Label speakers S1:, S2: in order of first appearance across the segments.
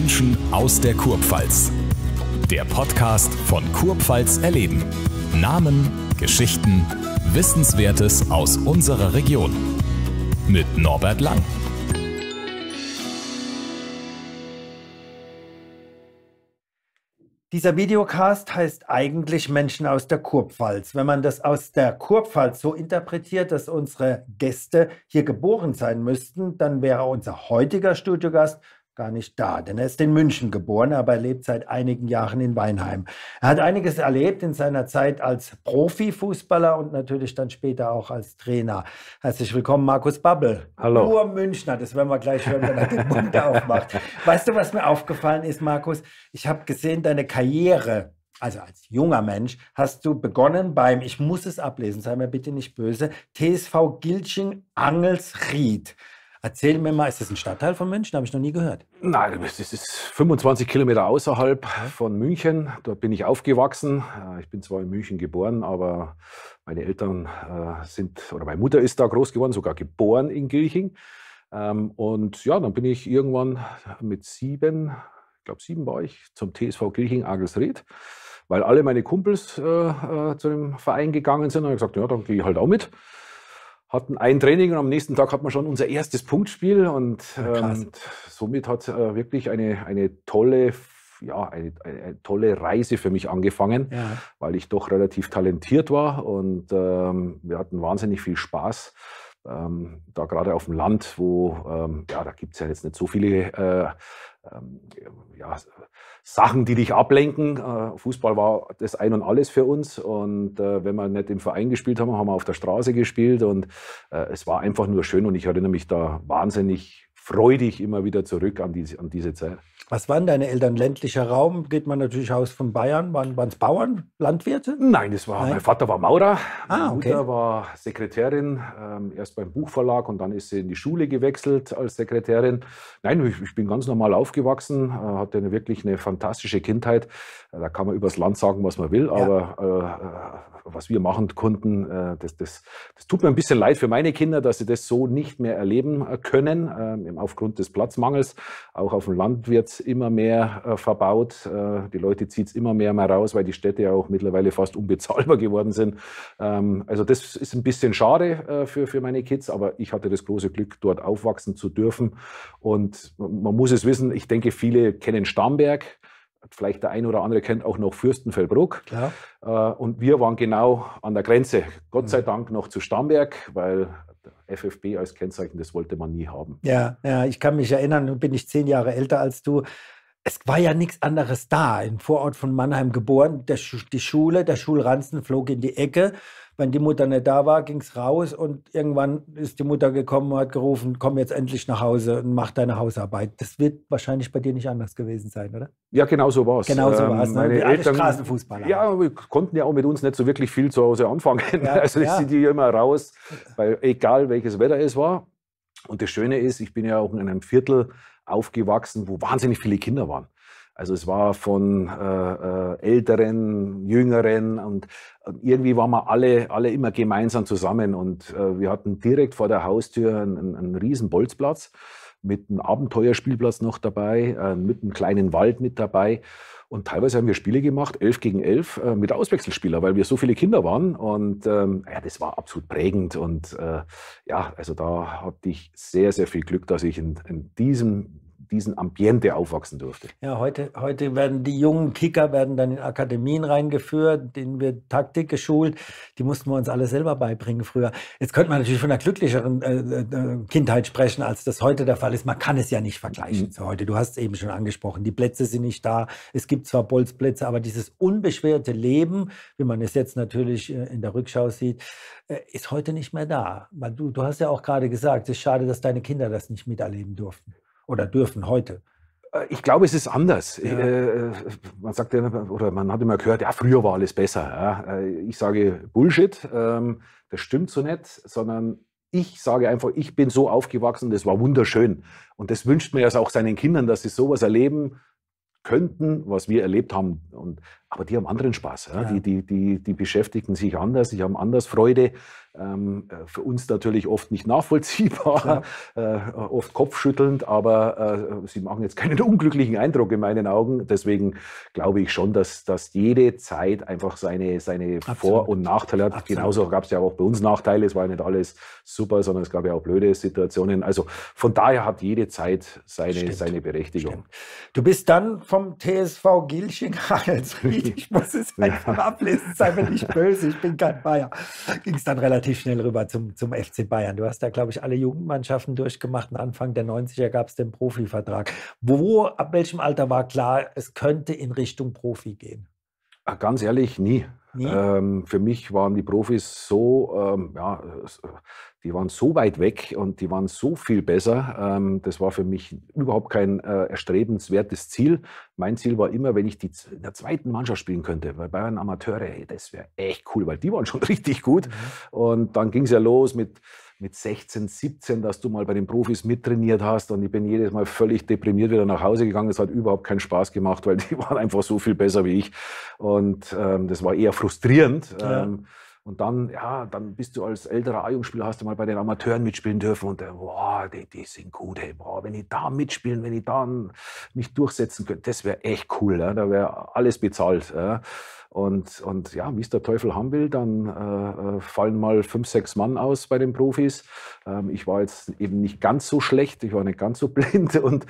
S1: Menschen aus der Kurpfalz. Der Podcast von Kurpfalz erleben. Namen, Geschichten, Wissenswertes aus unserer Region. Mit Norbert Lang.
S2: Dieser Videocast heißt eigentlich Menschen aus der Kurpfalz. Wenn man das aus der Kurpfalz so interpretiert, dass unsere Gäste hier geboren sein müssten, dann wäre unser heutiger Studiogast gar nicht da, denn er ist in München geboren, aber er lebt seit einigen Jahren in Weinheim. Er hat einiges erlebt in seiner Zeit als Profifußballer und natürlich dann später auch als Trainer. Herzlich willkommen, Markus Babbel. Hallo. Nur Münchner, das werden wir gleich hören, wenn er den Mund aufmacht. Weißt du, was mir aufgefallen ist, Markus? Ich habe gesehen, deine Karriere also als junger Mensch, hast du begonnen beim, ich muss es ablesen, sei mir bitte nicht böse, TSV Gilching Angelsried. Erzähl mir mal, ist das ein Stadtteil von München? Habe ich noch nie gehört. Nein,
S1: das ist 25 Kilometer außerhalb von München. Dort bin ich aufgewachsen. Äh, ich bin zwar in München geboren, aber meine Eltern äh, sind, oder meine Mutter ist da groß geworden, sogar geboren in Gilching. Ähm, und ja, dann bin ich irgendwann mit sieben, ich glaube sieben war ich, zum TSV Gilching Agelsried weil alle meine Kumpels äh, zu dem Verein gegangen sind. Und ich gesagt, ja, dann gehe ich halt auch mit hatten ein Training und am nächsten Tag hat man schon unser erstes Punktspiel und ah, ähm, somit hat äh, wirklich eine, eine tolle ja, eine, eine, tolle Reise für mich angefangen, ja. weil ich doch relativ talentiert war und ähm, wir hatten wahnsinnig viel Spaß. Ähm, da gerade auf dem Land, wo, ähm, ja, da gibt es ja jetzt nicht so viele äh, ähm, ja, Sachen, die dich ablenken. Äh, Fußball war das Ein und Alles für uns. Und äh, wenn wir nicht im Verein gespielt haben, haben wir auf der Straße gespielt. Und äh, es war einfach nur schön. Und ich erinnere mich da wahnsinnig freudig immer wieder zurück an diese, an diese Zeit.
S2: Was waren deine Eltern? Ländlicher Raum? Geht man natürlich aus von Bayern. Waren es Bauern, Landwirte? Nein, das war, Nein. mein Vater war Maurer,
S1: ah, meine Mutter war Sekretärin, ähm, erst beim Buchverlag und dann ist sie in die Schule gewechselt als Sekretärin. Nein, ich, ich bin ganz normal aufgewachsen, äh, hatte eine, wirklich eine fantastische Kindheit. Äh, da kann man übers Land sagen, was man will, ja. aber äh, äh, was wir machen konnten, äh, das, das, das tut mir ein bisschen leid für meine Kinder, dass sie das so nicht mehr erleben äh, können. Ähm, aufgrund des Platzmangels. Auch auf dem Land wird es immer mehr äh, verbaut. Äh, die Leute zieht es immer mehr mal raus, weil die Städte ja auch mittlerweile fast unbezahlbar geworden sind. Ähm, also das ist ein bisschen schade äh, für, für meine Kids, aber ich hatte das große Glück, dort aufwachsen zu dürfen. Und man muss es wissen, ich denke, viele kennen Starnberg. Vielleicht der ein oder andere kennt auch noch Fürstenfeldbruck. Ja. Äh, und wir waren genau an der Grenze, Gott mhm. sei Dank noch zu Starnberg, weil FFB als Kennzeichen, das wollte man nie haben. Ja,
S2: ja, ich kann mich erinnern, nun bin ich zehn Jahre älter als du. Es war ja nichts anderes da. Im Vorort von Mannheim geboren, der, die Schule, der Schulranzen flog in die Ecke. Wenn die Mutter nicht da war, ging es raus und irgendwann ist die Mutter gekommen und hat gerufen, komm jetzt endlich nach Hause und mach deine Hausarbeit. Das wird wahrscheinlich bei dir nicht anders gewesen sein, oder?
S1: Ja, genau so war es. Genau so war es. Ne? Ähm, meine ne? Eltern, Straßenfußballer. Ja, wir konnten ja auch mit uns nicht so wirklich viel zu Hause anfangen. Ja, also ja. sind die immer raus, weil egal welches Wetter es war. Und das Schöne ist, ich bin ja auch in einem Viertel aufgewachsen, wo wahnsinnig viele Kinder waren. Also es war von äh, äh Älteren, Jüngeren und äh, irgendwie waren wir alle, alle immer gemeinsam zusammen und äh, wir hatten direkt vor der Haustür einen, einen riesen Bolzplatz mit einem Abenteuerspielplatz noch dabei, äh, mit einem kleinen Wald mit dabei. Und teilweise haben wir Spiele gemacht, elf gegen elf, äh, mit Auswechselspieler, weil wir so viele Kinder waren. Und ähm, ja, das war absolut prägend. Und äh, ja, also da hatte ich sehr, sehr viel Glück, dass ich in, in diesem diesem Ambiente aufwachsen durfte.
S2: Ja, heute, heute werden die jungen Kicker werden dann in Akademien reingeführt, denen wird Taktik geschult. Die mussten wir uns alle selber beibringen früher. Jetzt könnte man natürlich von einer glücklicheren äh, äh, Kindheit sprechen, als das heute der Fall ist. Man kann es ja nicht vergleichen mhm. zu heute. Du hast es eben schon angesprochen. Die Plätze sind nicht da. Es gibt zwar Bolzplätze, aber dieses unbeschwerte Leben, wie man es jetzt natürlich äh, in der Rückschau sieht, äh, ist heute nicht mehr da. Du, du hast ja auch gerade gesagt, es ist schade, dass deine Kinder das nicht miterleben durften oder dürfen heute?
S1: Äh, ich glaube, es ist anders. Ja. Äh, äh, man sagt ja, oder man hat immer gehört, ja, früher war alles besser. Ich sage Bullshit, ähm, das stimmt so nicht, sondern ich sage einfach, ich bin so aufgewachsen, das war wunderschön. Und das wünscht man ja auch seinen Kindern, dass sie sowas erleben könnten, was wir erlebt haben. Und aber die haben anderen Spaß. Ja? Ja. Die, die, die, die beschäftigen sich anders, die haben anders Freude. Ähm, für uns natürlich oft nicht nachvollziehbar, ja. äh, oft kopfschüttelnd, aber äh, sie machen jetzt keinen unglücklichen Eindruck in meinen Augen. Deswegen glaube ich schon, dass, dass jede Zeit einfach seine, seine Vor- und Nachteile hat. Absolut. Genauso gab es ja auch bei uns Nachteile. Es war nicht alles super, sondern es gab ja auch blöde Situationen. Also
S2: von daher hat jede Zeit seine, seine Berechtigung. Stimmt. Du bist dann vom TSV als handelsried nicht. Ich muss es einfach halt ja. ablesen. Sei mir nicht böse. Ich bin kein Bayer. Ging es dann relativ schnell rüber zum, zum FC Bayern. Du hast da, glaube ich, alle Jugendmannschaften durchgemacht. Anfang der 90er gab es den Profivertrag. Wo, ab welchem Alter war klar, es könnte in Richtung Profi gehen?
S1: Ah, ganz ehrlich, nie. Mhm. Ähm, für mich waren die Profis so, ähm, ja, die waren so weit weg und die waren so viel besser. Ähm, das war für mich überhaupt kein äh, erstrebenswertes Ziel. Mein Ziel war immer, wenn ich die, in der zweiten Mannschaft spielen könnte, weil Bayern Amateure, hey, das wäre echt cool, weil die waren schon richtig gut. Mhm. Und dann ging es ja los mit mit 16, 17, dass du mal bei den Profis mittrainiert hast und ich bin jedes Mal völlig deprimiert wieder nach Hause gegangen. Es hat überhaupt keinen Spaß gemacht, weil die waren einfach so viel besser wie ich und ähm, das war eher frustrierend. Ja. Ähm, und dann, ja, dann bist du als älterer A-Jugendspieler, hast du mal bei den Amateuren mitspielen dürfen und dann, äh, boah, die, die sind gut, hey, boah, wenn ich da mitspielen, wenn ich da mich durchsetzen könnte, das wäre echt cool, ja, da wäre alles bezahlt. Ja. Und, und ja, wie es der Teufel haben will, dann äh, äh, fallen mal fünf, sechs Mann aus bei den Profis. Ähm, ich war jetzt eben nicht ganz so schlecht, ich war nicht ganz so blind. Und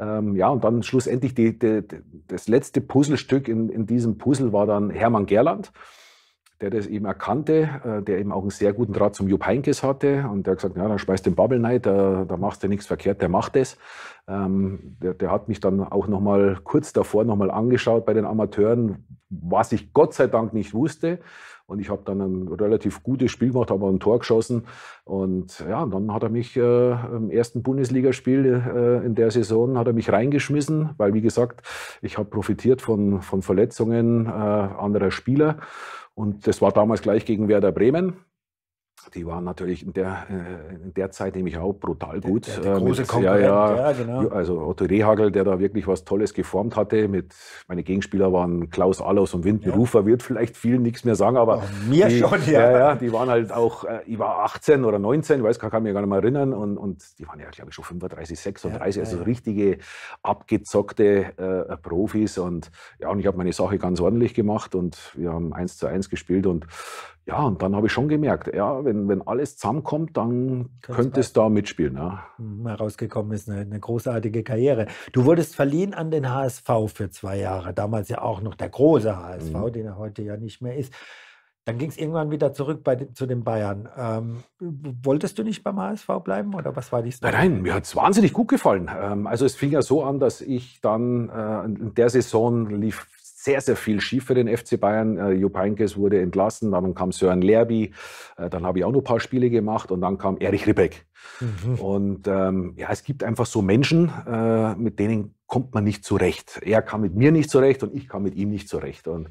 S1: ähm, ja, und dann schlussendlich die, die, das letzte Puzzlestück in, in diesem Puzzle war dann Hermann Gerland der das eben erkannte, äh, der eben auch einen sehr guten Draht zum Jupp Heinkes hatte und der hat gesagt, ja, dann schmeißt den Bubble Night, da, da machst du nichts verkehrt, der macht es. Ähm, der, der, hat mich dann auch nochmal kurz davor nochmal angeschaut bei den Amateuren, was ich Gott sei Dank nicht wusste. Und ich habe dann ein relativ gutes Spiel gemacht, habe ein Tor geschossen. Und ja, dann hat er mich äh, im ersten Bundesligaspiel äh, in der Saison hat er mich reingeschmissen, weil wie gesagt, ich habe profitiert von, von Verletzungen äh, anderer Spieler. Und das war damals gleich gegen Werder Bremen. Die waren natürlich in der, äh, in der Zeit nämlich auch brutal gut. Der, der, äh, große mit, ja, ja, ja, genau. Also Otto Rehagel, der da wirklich was Tolles geformt hatte. Mit, meine Gegenspieler waren Klaus Allaus und Windberufer, ja. wird vielleicht vielen nichts mehr sagen, aber oh, mir die, schon, ja. ja. ja. Die waren halt auch, äh, ich war 18 oder 19, ich weiß, kann mich gar nicht mehr erinnern. Und, und die waren ja, glaube ich, schon 35, 36, also richtige abgezockte äh, Profis. Und ja, und ich habe meine Sache ganz ordentlich gemacht und wir haben eins zu eins gespielt und ja, und dann habe ich schon gemerkt, ja, wenn, wenn alles zusammenkommt, dann Kannst könnte es da mitspielen. Ja.
S2: Mhm, herausgekommen ist eine, eine, großartige Karriere. Du wurdest verliehen an den HSV für zwei Jahre, damals ja auch noch der große HSV, mhm. den er heute ja nicht mehr ist. Dann ging es irgendwann wieder zurück bei, zu den Bayern. Ähm, wolltest du nicht beim HSV bleiben oder was war die Story? Nein,
S1: nein mir hat es wahnsinnig gut gefallen. Ähm, also es fing ja so an, dass ich dann äh, in der Saison lief sehr, sehr viel schief für den FC Bayern. Äh, Jupp Heynckes wurde entlassen, dann kam Sören Lerby, äh, dann habe ich auch noch ein paar Spiele gemacht und dann kam Erich Ribbeck. Mhm. Und ähm, ja, es gibt einfach so Menschen, äh, mit denen kommt man nicht zurecht. Er kam mit mir nicht zurecht und ich kam mit ihm nicht zurecht. Und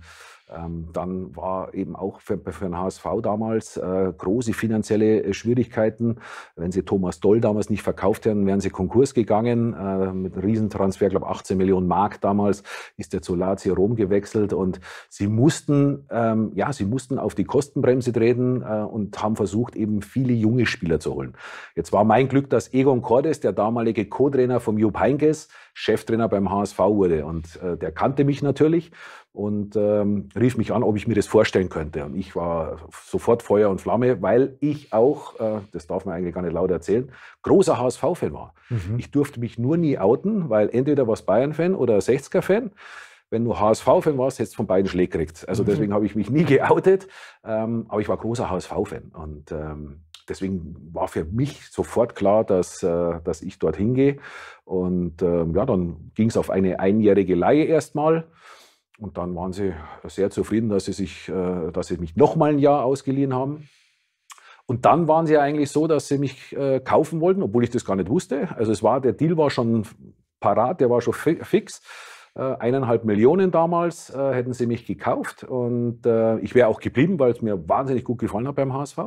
S1: ähm, dann war eben auch für, für den HSV damals äh, große finanzielle äh, Schwierigkeiten. Wenn sie Thomas Doll damals nicht verkauft hätten, wären sie Konkurs gegangen. Äh, mit einem Riesentransfer, glaube 18 Millionen Mark damals, ist der zu Lazio Rom gewechselt und sie mussten, ähm, ja, sie mussten auf die Kostenbremse treten äh, und haben versucht, eben viele junge Spieler zu holen. Jetzt war mein Glück, dass Egon Cordes, der damalige Co-Trainer vom Jupp Heynckes, Cheftrainer beim HSV wurde. Und äh, der kannte mich natürlich und ähm, rief mich an, ob ich mir das vorstellen könnte. Und ich war sofort Feuer und Flamme, weil ich auch, äh, das darf man eigentlich gar nicht laut erzählen, großer HSV-Fan war. Mhm. Ich durfte mich nur nie outen, weil entweder war Bayern-Fan oder 60er-Fan wenn du HSV-Fan warst, hättest du von beiden Schläge gekriegt. Also mhm. deswegen habe ich mich nie geoutet, ähm, aber ich war großer HSV-Fan. Und ähm, deswegen war für mich sofort klar, dass, äh, dass ich dorthin gehe. Und ähm, ja, dann ging es auf eine einjährige Leihe erstmal. Und dann waren sie sehr zufrieden, dass sie, sich, äh, dass sie mich nochmal ein Jahr ausgeliehen haben. Und dann waren sie ja eigentlich so, dass sie mich äh, kaufen wollten, obwohl ich das gar nicht wusste. Also es war, der Deal war schon parat, der war schon fix. Eineinhalb Millionen damals hätten sie mich gekauft und ich wäre auch geblieben, weil es mir wahnsinnig gut gefallen hat beim HSV.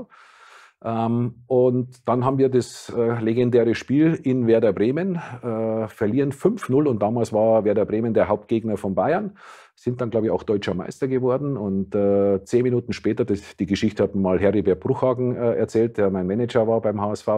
S1: Ähm, und dann haben wir das äh, legendäre Spiel in Werder Bremen, äh, verlieren 5-0 und damals war Werder Bremen der Hauptgegner von Bayern, sind dann, glaube ich, auch deutscher Meister geworden und äh, zehn Minuten später, die Geschichte hat mal Heribert Bruchhagen erzählt, der mein Manager war beim HSV,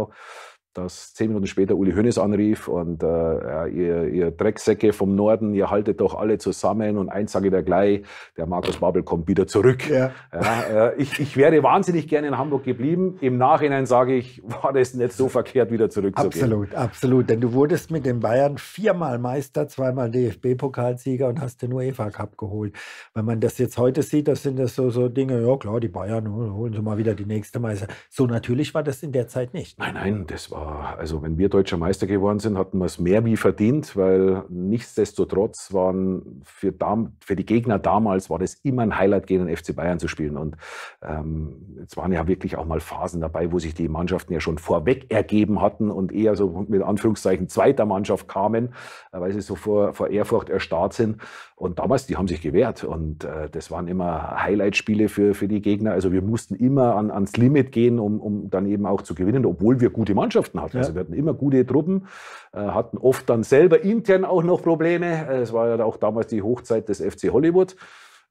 S1: dass zehn Minuten später Uli Hönes anrief und äh, ja, ihr, ihr, Drecksäcke vom Norden, ihr haltet doch alle zusammen und eins sage ich dir gleich, der Markus Babel kommt wieder zurück. Ja. Ja, äh, ich, ich, wäre wahnsinnig gerne in Hamburg geblieben. Im Nachhinein sage ich, war das nicht so verkehrt, wieder zurückzugehen. Absolut,
S2: absolut. Denn du wurdest mit den Bayern viermal Meister, zweimal DFB-Pokalsieger und hast den UEFA Cup geholt. Wenn man das jetzt heute sieht, das sind das so, so Dinge, ja klar, die Bayern oh, holen sie mal wieder die nächste Meister. So natürlich war das in der Zeit nicht. Nein,
S1: nein, das war Ah, also wenn wir deutscher Meister geworden sind, hatten wir es mehr wie verdient, weil nichtsdestotrotz waren für, für die Gegner damals war das immer ein Highlight, gegen den FC Bayern zu spielen. Und ähm, es waren ja wirklich auch mal Phasen dabei, wo sich die Mannschaften ja schon vorweg ergeben hatten und eher so mit Anführungszeichen zweiter Mannschaft kamen, äh, weil sie so vor, vor Ehrfurcht erstarrt sind. Und damals, die haben sich gewehrt und äh, das waren immer Highlight-Spiele für, für die Gegner. Also wir mussten immer an, ans Limit gehen, um, um dann eben auch zu gewinnen, obwohl wir gute Mannschaft Mannschaften hatten. Also ja. Also wir hatten immer gute Truppen, äh, hatten oft dann selber intern auch noch Probleme. Äh, es war ja auch damals die Hochzeit des FC Hollywood.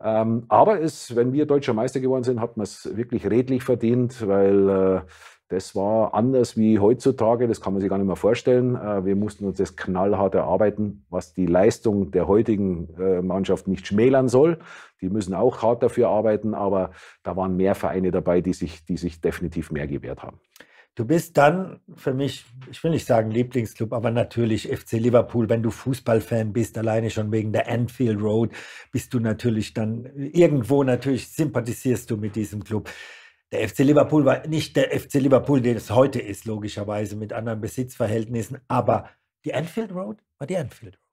S1: Ähm, aber es, wenn wir deutscher Meister geworden sind, hat man es wirklich redlich verdient, weil äh, das war anders wie heutzutage. Das kann man sich gar nicht mehr vorstellen. Äh, wir mussten uns das knallhart erarbeiten, was die Leistung der heutigen äh, Mannschaft nicht schmälern soll. Die müssen auch hart dafür arbeiten, aber da waren mehr Vereine dabei, die sich, die sich definitiv mehr gewährt haben.
S2: Du bist dann für mich, ich will nicht sagen Lieblingsclub, aber natürlich FC Liverpool. Wenn du Fußballfan bist, alleine schon wegen der Anfield Road, bist du natürlich dann irgendwo natürlich sympathisierst du mit diesem Club. Der FC Liverpool war nicht der FC Liverpool, den es heute ist, logischerweise mit anderen Besitzverhältnissen, aber die Anfield Road war die Anfield Road.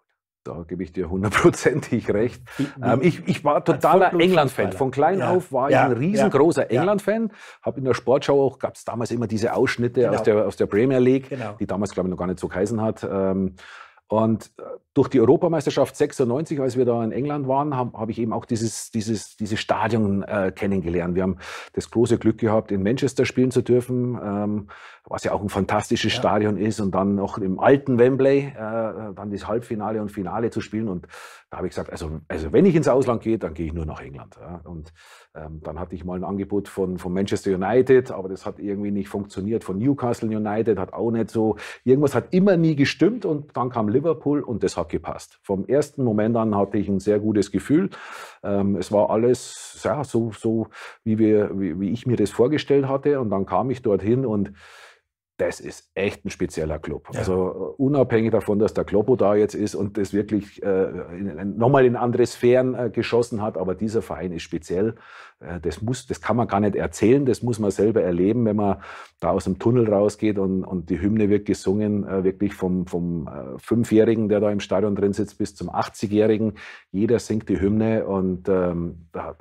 S1: Da gebe ich dir hundertprozentig recht. Ähm, ich, ich, war totaler England-Fan. Von klein ja. auf war ja. ich ein riesengroßer ja. England-Fan. Habe in der Sportschau auch, gab es damals immer diese Ausschnitte genau. aus, der, aus der Premier League, genau. die damals, glaube ich, noch gar nicht so geheißen hat. Ähm, und äh, durch die Europameisterschaft 96, als wir da in England waren, habe hab ich eben auch dieses, dieses, dieses Stadion äh, kennengelernt. Wir haben das große Glück gehabt, in Manchester spielen zu dürfen. Ähm, was ja auch ein fantastisches ja. Stadion ist und dann noch im alten Wembley äh, dann das Halbfinale und Finale zu spielen und da habe ich gesagt, also, also wenn ich ins Ausland gehe, dann gehe ich nur nach England. Ja. Und ähm, dann hatte ich mal ein Angebot von, von Manchester United, aber das hat irgendwie nicht funktioniert. Von Newcastle United hat auch nicht so, irgendwas hat immer nie gestimmt und dann kam Liverpool und das hat gepasst. Vom ersten Moment an hatte ich ein sehr gutes Gefühl. Ähm, es war alles ja, so, so wie, wir, wie, wie ich mir das vorgestellt hatte und dann kam ich dorthin und das ist echt ein spezieller Club. Ja. Also äh, unabhängig davon, dass der Kloppo da jetzt ist und das wirklich äh, nochmal in andere Sphären äh, geschossen hat, aber dieser Verein ist speziell. Äh, das, muss, das kann man gar nicht erzählen, das muss man selber erleben, wenn man da aus dem Tunnel rausgeht und, und die Hymne wird gesungen, äh, wirklich vom, vom äh, Fünfjährigen, der da im Stadion drin sitzt, bis zum 80-Jährigen. Jeder singt die Hymne und ähm, da,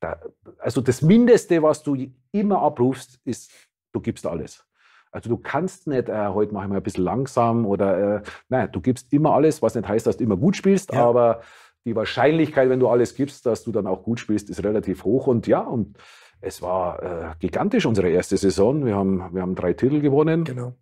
S1: da, also das Mindeste, was du immer abrufst, ist, du gibst alles. Also du kannst nicht, äh, heute mache ich mal ein bisschen langsam oder äh, nein, du gibst immer alles, was nicht heißt, dass du immer gut spielst, ja. aber die Wahrscheinlichkeit, wenn du alles gibst, dass du dann auch gut spielst, ist relativ hoch. Und ja, und es war äh, gigantisch unsere erste Saison. Wir haben, wir haben drei Titel gewonnen. Genau.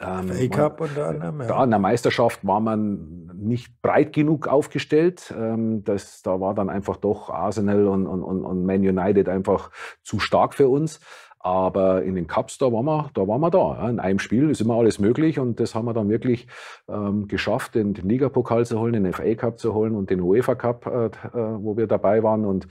S2: Ähm, E-Cup unter anderem. Ja. Da in der
S1: Meisterschaft war man nicht breit genug aufgestellt. Ähm, das, da war dann einfach doch Arsenal und, und, und Man United einfach zu stark für uns. Aber in den Cups, da waren wir da. Waren wir da. In einem Spiel ist immer alles möglich und das haben wir dann wirklich ähm, geschafft, den, den Ligapokal zu holen, den FA Cup zu holen und den UEFA Cup, äh, äh, wo wir dabei waren. Und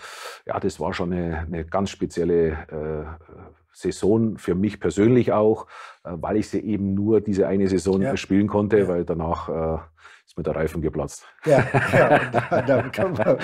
S1: ja, das war schon eine, eine ganz spezielle äh, Saison für mich persönlich auch, äh, weil ich sie eben nur diese eine Saison ja. spielen konnte, ja. weil danach äh, ist mir der Reifen geplatzt.
S2: Ja, ja da, da kann man,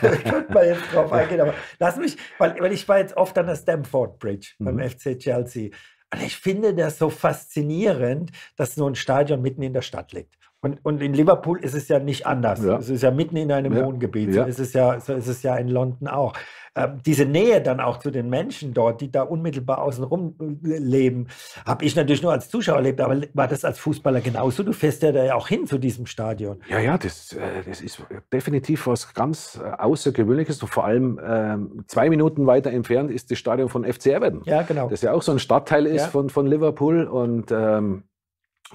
S2: könnte man jetzt drauf eingehen. Aber lass mich, weil, weil ich war jetzt oft an der Stamford Bridge beim mhm. FC Chelsea. Und ich finde das so faszinierend, dass so ein Stadion mitten in der Stadt liegt. Und, und in Liverpool ist es ja nicht anders. Ja. Es ist ja mitten in einem ja. Wohngebiet. Ja. So, ist es ja, so ist es ja in London auch. Ähm, diese Nähe dann auch zu den Menschen dort, die da unmittelbar außenrum äh, leben, habe ich natürlich nur als Zuschauer erlebt, aber war das als Fußballer genauso? Du fährst ja da ja auch hin zu diesem Stadion.
S1: Ja, ja, das, äh, das ist
S2: definitiv was
S1: ganz äh, Außergewöhnliches. Und vor allem ähm, zwei Minuten weiter entfernt ist das Stadion von FC Everton. Ja, genau. Das ja auch so ein Stadtteil ist ja. von, von Liverpool und ähm,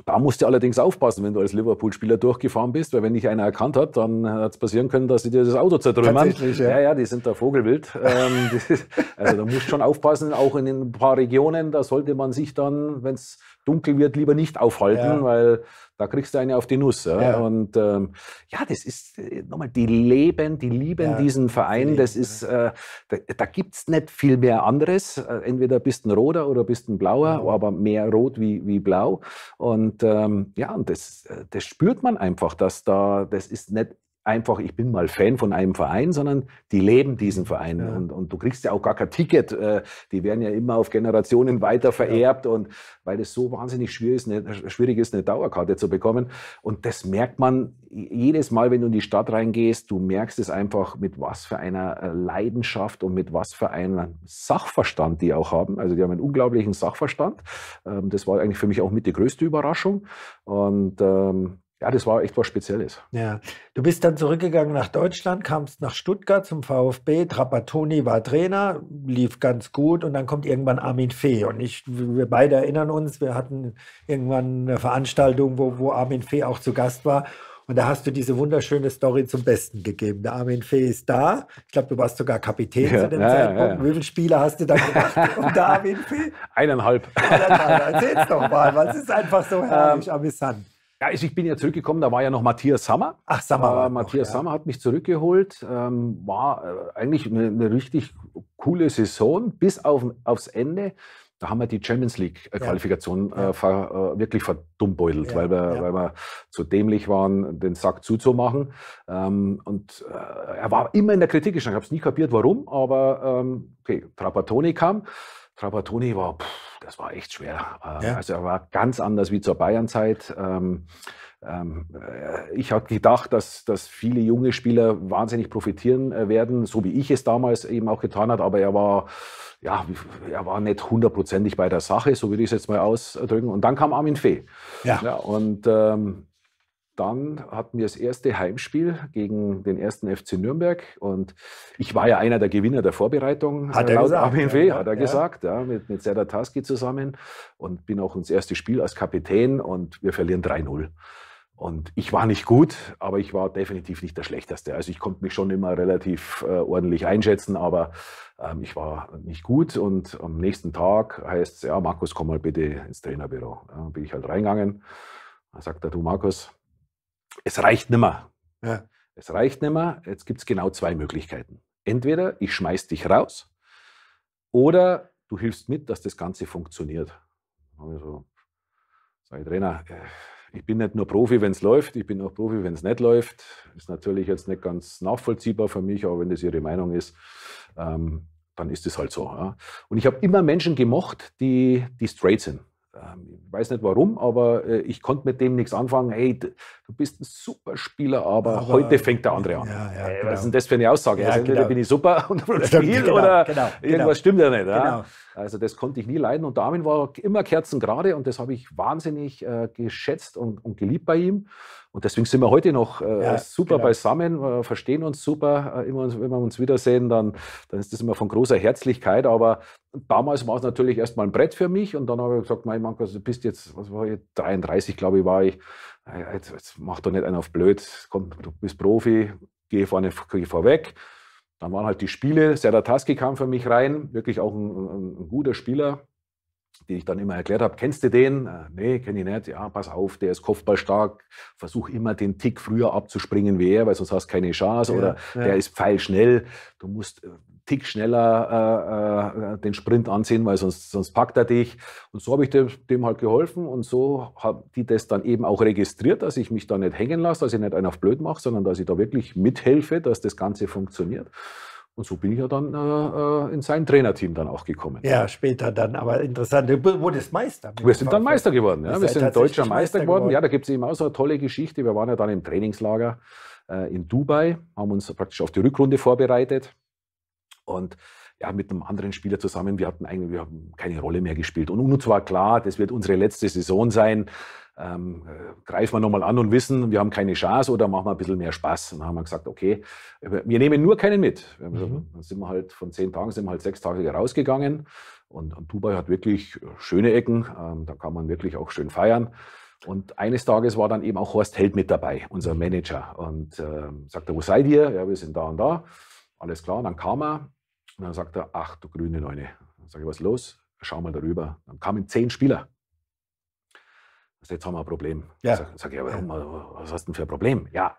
S1: da musst du allerdings aufpassen, wenn du als Liverpool-Spieler durchgefahren bist, weil wenn dich einer erkannt hat, dann hat es passieren können, dass sie dir das Auto zertrümmern. Ja. ja, ja, die sind da vogelwild. Ähm, also da musst schon aufpassen, auch in ein paar Regionen, da sollte man sich dann, wenn es dunkel wird, lieber nicht aufhalten, ja. weil da kriegst du eine auf die Nuss. Ja? ja. Und ähm, ja, das ist äh, nochmal, die leben, die lieben ja, diesen Verein. Das ist, äh, da, da gibt es nicht viel mehr anderes. Äh, entweder bist du ein Roter oder bist ein Blauer, mhm. aber mehr Rot wie, wie Blau. Und ähm, ja, und das, äh, das spürt man einfach, dass da, das ist nicht einfach, ich bin mal Fan von einem Verein, sondern die leben diesen Verein. Ja. Und, und du kriegst ja auch gar kein Ticket. Äh, die werden ja immer auf Generationen weiter vererbt. Ja. Und weil es so wahnsinnig schwierig ist, eine, schwierig ist, eine Dauerkarte zu bekommen. Und das merkt man jedes Mal, wenn du in die Stadt reingehst. Du merkst es einfach, mit was für einer äh, Leidenschaft und mit was für einem Sachverstand die auch haben. Also die haben einen unglaublichen Sachverstand. Ähm, das war eigentlich für mich auch mit die größte Überraschung. Und ähm, ja, das war echt was Spezielles.
S2: Ja. Du bist dann zurückgegangen nach Deutschland, kamst nach Stuttgart zum VfB. Trapattoni war Trainer, lief ganz gut und dann kommt irgendwann Armin Fee. Und ich, wir beide erinnern uns, wir hatten irgendwann eine Veranstaltung, wo, wo Armin Fee auch zu Gast war. Und da hast du diese wunderschöne Story zum Besten gegeben. Der Armin Fee ist da. Ich glaube, du warst sogar Kapitän ja, zu dem ja, Zeitpunkt. Ja, Wie viele Spieler hast du da gemacht?
S1: unter Armin Fee? Eineinhalb. Eineinhalb. Erzähl's doch mal, weil es ist einfach so ähm, herrlich ähm, amüsant. Ja, also ich bin ja zurückgekommen, da war ja noch Matthias Sammer. Ach, Sammer. Äh, Matthias noch, ja. Sammer hat mich zurückgeholt. Ähm, war äh, eigentlich eine, eine, richtig coole Saison bis auf, aufs Ende. Da haben wir die Champions League-Qualifikation äh, ja. äh, ver, äh, wirklich verdummbeutelt, ja. weil, wir, weil wir zu dämlich waren, den Sack zuzumachen. Ähm, und äh, er war immer in der Kritik gestanden. Ich habe es nie kapiert, warum, aber ähm, okay, Trapattoni kam. Trapattoni war. Pff, das war echt schwer. Ja. Also er war ganz anders wie zur Bayernzeit. Ähm, ähm, äh, ich habe gedacht, dass, dass viele junge Spieler wahnsinnig profitieren äh, werden, so wie ich es damals eben auch getan habe, aber er war ja, er war nicht hundertprozentig bei der Sache, so würde ich es jetzt mal ausdrücken. Und dann kam Armin Fee. Ja. ja und ähm, dann hatten wir das erste Heimspiel gegen den ersten FC Nürnberg und ich war ja einer der Gewinner der Vorbereitung. Äh, hat er gesagt. ABMW, ja, hat er ja. gesagt, ja, mit, mit Serdar Tarski zusammen und bin auch ins erste Spiel als Kapitän und wir verlieren 3-0. Und ich war nicht gut, aber ich war definitiv nicht der Schlechteste. Also ich konnte mich schon immer relativ äh, ordentlich einschätzen, aber ähm, ich war nicht gut. Und am nächsten Tag heißt es, ja, Markus, komm mal bitte ins Trainerbüro. Ja, bin ich halt reingegangen. Dann sagt er, du Markus, es reicht nimmer. Ja. Es reicht nimmer. Jetzt gibt es genau zwei Möglichkeiten. Entweder ich schmeiß dich raus oder du hilfst mit, dass das Ganze funktioniert. Also, sage ich, Trainer, äh, ich bin nicht nur Profi, wenn es läuft, ich bin auch Profi, wenn es nicht läuft. Ist natürlich jetzt nicht ganz nachvollziehbar für mich, aber wenn das Ihre Meinung ist, ähm, dann ist es halt so. Ja. Und ich habe immer Menschen gemocht, die, die straight sind. Ähm, ich weiß nicht warum, aber äh, ich konnte mit dem nichts anfangen. Hey, du bist ein Superspieler, aber, aber heute fängt der andere an. Ja, ja, hey, äh, genau. Was ist denn das für eine Aussage? Ja, also entweder genau. bin ich super und spiel genau, oder genau, genau, irgendwas stimmt ja nicht. Genau. Also das konnte ich nie leiden und Damien war immer kerzengerade und das habe ich wahnsinnig äh, geschätzt und, und geliebt bei ihm. Und deswegen sind wir heute noch äh, ja, super genau. beisammen, äh, verstehen uns super. Äh, immer, wenn wir uns wiedersehen, dann, dann ist das immer von großer Herzlichkeit. Aber damals war es natürlich erstmal ein Brett für mich. Und dann habe ich gesagt, mein Mann, also du bist jetzt, was war ich, 33, glaube ich, war ich. Jetzt, jetzt mach doch nicht einen auf blöd. Komm, du bist Profi, geh vorne, geh vorweg. Dann waren halt die Spiele. Serataski kam für mich rein, wirklich auch ein, ein, ein guter Spieler, den ich dann immer erklärt habe, kennst du den? Äh, nee, kenne ich nicht. Ja, pass auf, der ist kopfballstark. Versuch immer den Tick früher abzuspringen wie er, weil sonst hast du keine Chance. oder ja. der ist pfeilschnell. Du musst einen äh, Tick schneller äh, äh den Sprint ansehen, weil sonst, sonst packt er dich. Und so habe ich dem, dem, halt geholfen. Und so haben die das dann eben auch registriert, dass ich mich da nicht hängen lasse, dass ich nicht einen auf blöd mache, sondern dass ich da wirklich mithelfe, dass das Ganze funktioniert. Und so bin ich ja dann äh, äh, in sein Trainerteam dann auch gekommen.
S2: Ja, später dann, aber interessant. Du wurdest Meister. Wir sind dann Meister geworden. Ja. Wir sind deutscher Meister geworden. geworden. Ja, da
S1: gibt es eben auch so eine tolle Geschichte. Wir waren ja dann im Trainingslager äh, in Dubai, haben uns praktisch auf die Rückrunde vorbereitet und ja, mit einem anderen Spieler zusammen. Wir hatten eigentlich wir haben keine Rolle mehr gespielt. Und uns war klar, das wird unsere letzte Saison sein ähm, greifen wir nochmal an und wissen, wir haben keine Chance oder machen wir ein bisschen mehr Spaß. Und dann haben wir gesagt, okay, wir nehmen nur keinen mit. Mhm. Dann sind wir halt von zehn Tagen, sind wir halt sechs Tage rausgegangen. Und, und Dubai hat wirklich äh, schöne Ecken, ähm, da kann man wirklich auch schön feiern. Und eines Tages war dann eben auch Horst Held mit dabei, unser mhm. Manager. Und ähm, sagt er, wo seid ihr? Ja, wir sind da und da. Alles klar, und dann kam er. Und dann sagt er, ach du grüne Neune. Dann sage ich, was ist los? Schau mal darüber. Dann kamen zehn Spieler also jetzt haben wir ein Problem. Ja. Sag, sag ich, warum, was hast du denn für ein Problem? Ja,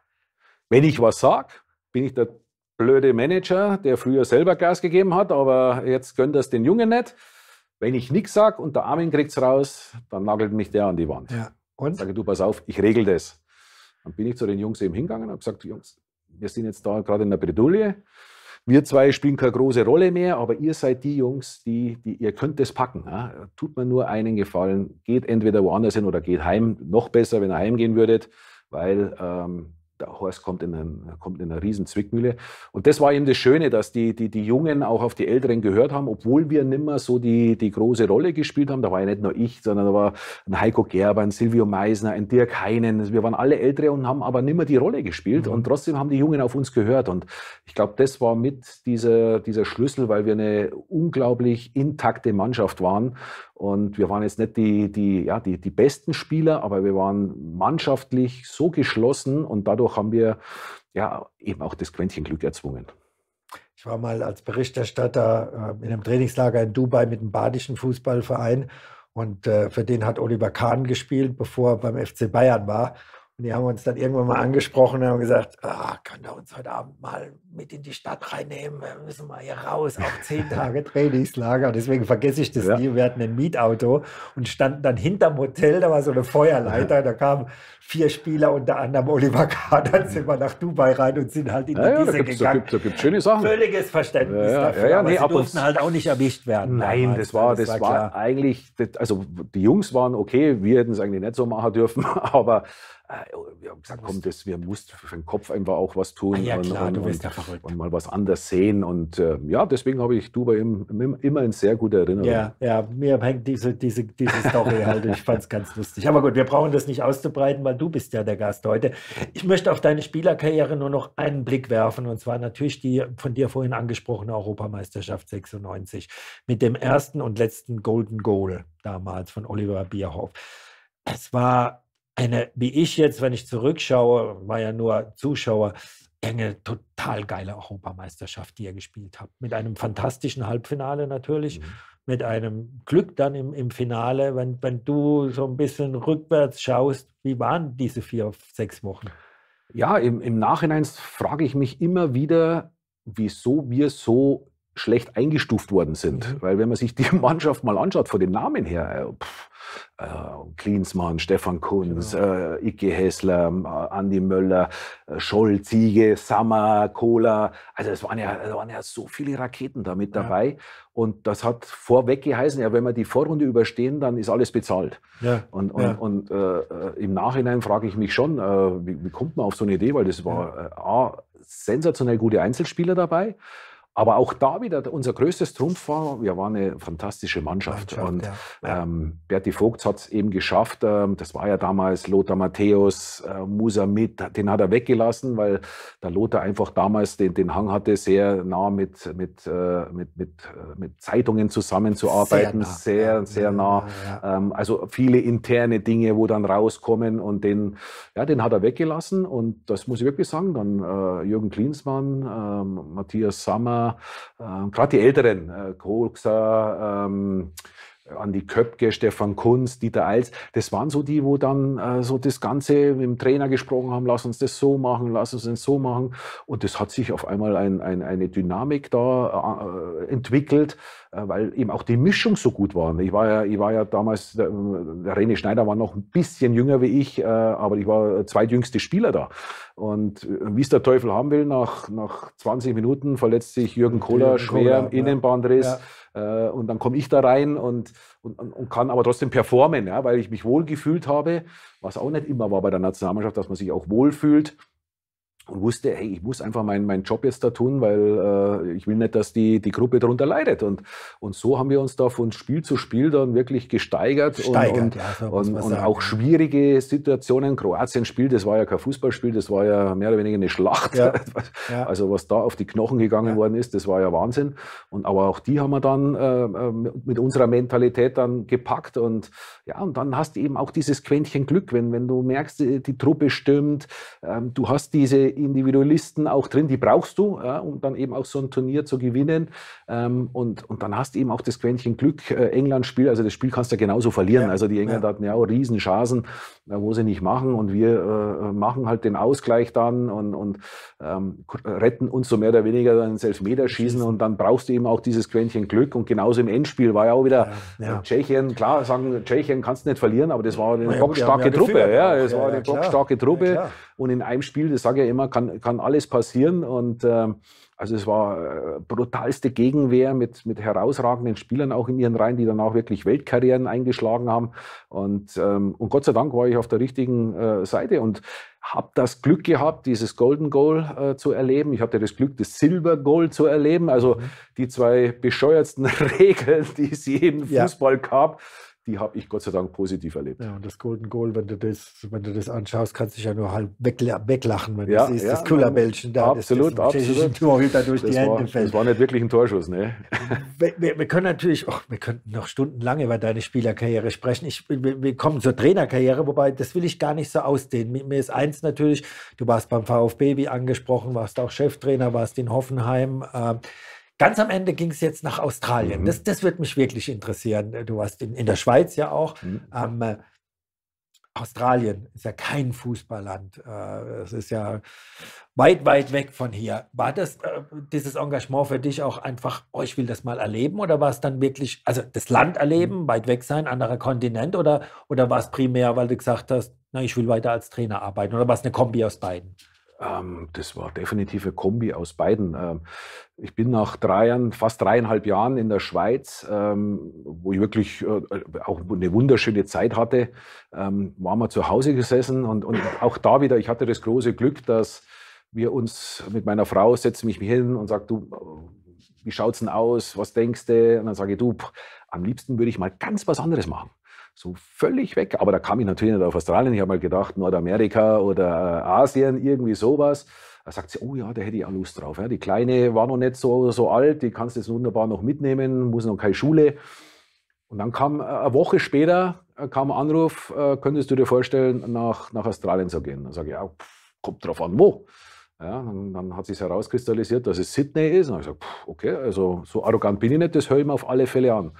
S1: wenn ich was sage, bin ich der blöde Manager, der früher selber Gas gegeben hat, aber jetzt gönnt das den Jungen nicht. Wenn ich nichts sage und der Armin kriegt es raus, dann nagelt mich der an die Wand. Ja. Und? ich Sage du, pass auf, ich regel das. Dann bin ich zu den Jungs eben hingegangen und habe gesagt, Jungs, wir sind jetzt da gerade in der Bredouille wir zwei spielen keine große Rolle mehr, aber ihr seid die Jungs, die, die ihr könnt es packen. Ne? Tut mir nur einen Gefallen, geht entweder woanders hin oder geht heim. Noch besser, wenn ihr heimgehen würdet, weil ähm, der Horst kommt in, einem, kommt in einer riesen Zwickmühle. Und das war eben das Schöne, dass die, die, die Jungen auch auf die Älteren gehört haben, obwohl wir nimmer so die, die große Rolle gespielt haben. Da war ja nicht nur ich, sondern da war ein Heiko Gerber, ein Silvio Meisner, ein Dirk Heinen. Wir waren alle Ältere und haben aber nimmer die Rolle gespielt. Mhm. Und trotzdem haben die Jungen auf uns gehört. Und ich glaube, das war mit dieser, dieser Schlüssel, weil wir eine unglaublich intakte Mannschaft waren und wir waren jetzt nicht die, die, ja, die, die besten Spieler, aber wir waren mannschaftlich so geschlossen und dadurch haben wir ja eben auch das Quäntchen Glück
S2: erzwungen. Ich war mal als Berichterstatter äh, in einem Trainingslager in Dubai mit einem badischen Fußballverein und äh, für den hat Oliver Kahn gespielt, bevor er beim FC Bayern war. Und die haben uns dann irgendwann mal angesprochen und haben gesagt, ah, kann er uns heute Abend mal mit in die Stadt reinnehmen, wir müssen mal hier raus, auch zehn Tage Trainingslager. Deswegen vergesse ich das ja. nie. Wir hatten ein Mietauto und standen dann hinterm Hotel, da war so eine Feuerleiter, da kamen vier Spieler, unter anderem Oliver Kahn, dann sind wir nach Dubai rein und sind halt in die ja, ja, Wiese gegangen. Da gibt es gibt's schöne Sachen. Völliges Verständnis ja, dafür, ja, nee, aber sie durften halt auch nicht erwischt werden. Nein, das war, das, das war, war
S1: eigentlich, das, also die Jungs waren okay, wir hätten es eigentlich nicht so machen dürfen, aber wir äh, haben gesagt, komm, das, wir mussten für den Kopf einfach auch was tun ah, ja, und, klar, und, und, ja und, mal was anders sehen. Und äh, ja, deswegen habe ich Dubai im, im, immer in sehr guter Erinnerung. Ja,
S2: ja, mir hängt diese, diese, diese Story halt. Ich fand es ganz lustig. Aber gut, wir brauchen das nicht auszubreiten, weil du bist ja der Gast heute. Ich möchte auf deine Spielerkarriere nur noch einen Blick werfen und zwar natürlich die von dir vorhin angesprochene Europameisterschaft 96 mit dem ersten und letzten Golden Goal damals von Oliver Bierhoff. Es war eine, wie ich jetzt, wenn ich zurückschaue, war ja nur Zuschauer, eine total geile Europameisterschaft, die ihr gespielt habt. Mit einem fantastischen Halbfinale natürlich, mhm. mit einem Glück dann im, im Finale. Wenn, wenn du so ein bisschen rückwärts schaust, wie waren diese vier, sechs Wochen? Ja, im, im Nachhinein frage ich mich immer wieder,
S1: wieso wir so schlecht eingestuft worden sind. Mhm. Weil wenn man sich die Mannschaft mal anschaut, von den Namen her, äh, pff, äh, Klinsmann, Stefan Kunz, genau. äh, Icke Hessler, äh, Andi Möller, äh, Scholl, Ziege, Sammer, Kohler. Also es waren ja, es waren ja so viele Raketen da mit dabei. Ja. Und das hat vorweg geheißen, ja, wenn wir die Vorrunde überstehen, dann ist alles bezahlt. Ja. Und, und, ja. und äh, äh im Nachhinein frage ich mich schon, äh, wie, wie, kommt man auf so eine Idee? Weil das war A, sensationell gute Einzelspieler dabei. Aber auch da wieder unser größtes Trumpf war, wir waren eine fantastische Mannschaft. Mannschaft und ja. ähm, Berti Vogt hat es eben geschafft. Ähm, das war ja damals Lothar Matthäus, äh, Musa mit, den hat er weggelassen, weil der Lothar einfach damals den, den Hang hatte, sehr nah mit, mit, äh, mit, mit, äh, mit Zeitungen zusammenzuarbeiten. Sehr, nah. sehr, sehr nah. Ja, ja. Ähm, also viele interne Dinge, wo dann rauskommen und den, ja, den hat er weggelassen. Und das muss ich wirklich sagen, dann äh, Jürgen Klinsmann, ähm, Matthias Sammer, äh, gerade die Älteren, äh, Kolksa, ähm, Andi Köpke, Stefan Kunz, Dieter Eils, das waren so die, wo dann äh, so das Ganze mit dem Trainer gesprochen haben, lass uns das so machen, lass uns das so machen. Und das hat sich auf einmal ein, ein, eine Dynamik da äh, entwickelt, äh, weil eben auch die Mischung so gut war. Ich war ja, ich war ja damals, der, äh, der René Schneider war noch ein bisschen jünger wie ich, äh, aber ich war zweitjüngste Spieler da. Und äh, wie es der Teufel haben will, nach, nach 20 Minuten verletzt sich Jürgen Kohler Jürgen schwer, Kohler, Innenbandriss. Ja. Äh, und dann komme ich da rein und, und, und kann aber trotzdem performen, ja, weil ich mich wohl gefühlt habe, was auch nicht immer war bei der Nationalmannschaft, dass man sich auch wohl fühlt und wusste, hey, ich muss einfach meinen mein Job jetzt da tun, weil äh, ich will nicht, dass die, die Gruppe darunter leidet. Und, und so haben wir uns da von Spiel zu Spiel dann wirklich gesteigert, Steigert, und, ja, so und, und auch schwierige Situationen. Kroatien-Spiel, das war ja kein Fußballspiel, das war ja mehr oder weniger eine Schlacht. Ja. Ja. Also was da auf die Knochen gegangen worden ist, das war ja Wahnsinn. Und aber auch die haben wir dann äh, mit unserer Mentalität dann gepackt. Und ja, und dann hast du eben auch dieses Quäntchen Glück, wenn, wenn du merkst, die, äh, die Truppe stimmt, ähm, du hast diese Individualisten auch drin, die brauchst du, ja, um dann eben auch so ein Turnier zu gewinnen. Ähm, und, und dann hast du eben auch das Quäntchen Glück. Äh, England-Spiel, also das Spiel kannst du ja genauso verlieren. Ja, also die Engländer ja. hatten ja auch Riesenchancen, äh, wo sie nicht machen. Und wir äh, machen halt den Ausgleich dann und, und ähm, retten uns so mehr oder weniger dann ins Elfmeterschießen. Und dann brauchst du eben auch dieses Quäntchen Glück. Und genauso im Endspiel war ja auch wieder Tschechien. Klar, sagen Tschechien kannst du nicht verlieren, aber das war eine bockstarke Truppe. Ja, es war eine bockstarke Truppe. Und in einem Spiel, das sage ich ja immer, kann, kann alles passieren. Und äh, also es war äh, brutalste Gegenwehr mit, mit herausragenden Spielern auch in ihren Reihen, die danach wirklich Weltkarrieren eingeschlagen haben. Und, ähm, und Gott sei Dank war ich auf der richtigen äh, Seite und habe das Glück gehabt, dieses Golden Goal äh, zu erleben. Ich hatte das Glück, das Silver Goal zu erleben. Also mhm. die zwei bescheuertsten Regeln, die es je im Fußball
S2: ja. gab die habe ich Gott sei Dank positiv erlebt. Ja, und das Golden Goal, wenn du das, wenn du das anschaust, kannst du dich ja nur halb weglachen, wenn ja, du siehst, ja, das Kullerbällchen da, absolut, das, das absolut. Torhüter durch das die war, fällt. Das
S1: war nicht wirklich ein Torschuss, ne?
S2: Wir, wir, wir können natürlich, oh, wir könnten noch stundenlang über deine Spielerkarriere sprechen. Ich, wir, wir, kommen zur Trainerkarriere, wobei das will ich gar nicht so ausdehnen. Mir, mir ist eins natürlich, du warst beim VfB, wie angesprochen, warst auch Cheftrainer, warst in Hoffenheim. Äh, Ganz am Ende ging es jetzt nach Australien. Mhm. Das, das wird mich wirklich interessieren. Du warst in, in der Schweiz ja auch. Mhm. Ähm, äh, Australien ist ja kein Fußballland. Äh, es ist ja weit, weit weg von hier. War das äh, dieses Engagement für dich auch einfach, oh, ich will das mal erleben? Oder war es dann wirklich, also das Land erleben, mhm. weit weg sein, anderer Kontinent? Oder, oder war es primär, weil du gesagt hast, na, ich will weiter als Trainer arbeiten? Oder war es eine Kombi aus beiden?
S1: ähm, das war definitiv eine Kombi aus beiden. Ähm, ich bin nach drei Jahren, fast dreieinhalb Jahren in der Schweiz, ähm, wo ich wirklich äh, äh auch eine wunderschöne Zeit hatte, ähm, waren wir zu Hause gesessen und, und auch da wieder, ich hatte das große Glück, dass wir uns mit meiner Frau setzen mich hin und sagt, du, äh, wie schaut's denn aus? Was denkst du? Und dann sage ich, du, am liebsten würde ich mal ganz was anderes machen so völlig weg. Aber da kam ich natürlich nicht auf Australien. Ich habe mal gedacht, Nordamerika oder äh, Asien, irgendwie sowas. Da sagt sie, oh ja, da hätte ich auch Lust drauf. Ja, die Kleine war noch nicht so, so alt, die kannst du jetzt wunderbar noch mitnehmen, muss noch keine Schule. Und dann kam äh, eine Woche später äh, kam ein Anruf, könntest du dir vorstellen, nach, nach Australien zu gehen? Dann sage ich, ja, pff, kommt drauf an, wo. Ja, dann, dann hat sich herauskristallisiert, dass es Sydney ist. Und dann habe ich gesagt, okay, also so arrogant bin ich nicht, das höre ich mir auf alle Fälle an.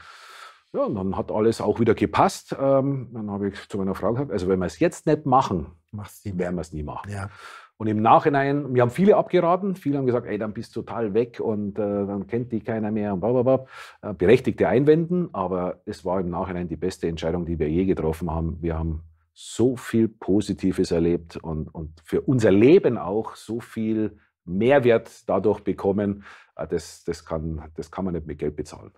S1: Ja, und dann hat alles auch wieder gepasst. Ähm, dann habe ich zu meiner Frau gesagt, also wenn wir es jetzt nicht machen, werden wir es nie machen. Ja. Und im Nachhinein, wir haben viele abgeraten, viele haben gesagt, ey, dann bist du total weg und äh, dann kennt dich keiner mehr und blablabla. Äh, berechtigte Einwänden, aber es war im Nachhinein die beste Entscheidung, die wir je getroffen haben. Wir haben so viel Positives erlebt und, und für unser Leben auch so viel Mehrwert dadurch bekommen, äh, das, das, kann, das kann man nicht mit Geld bezahlen.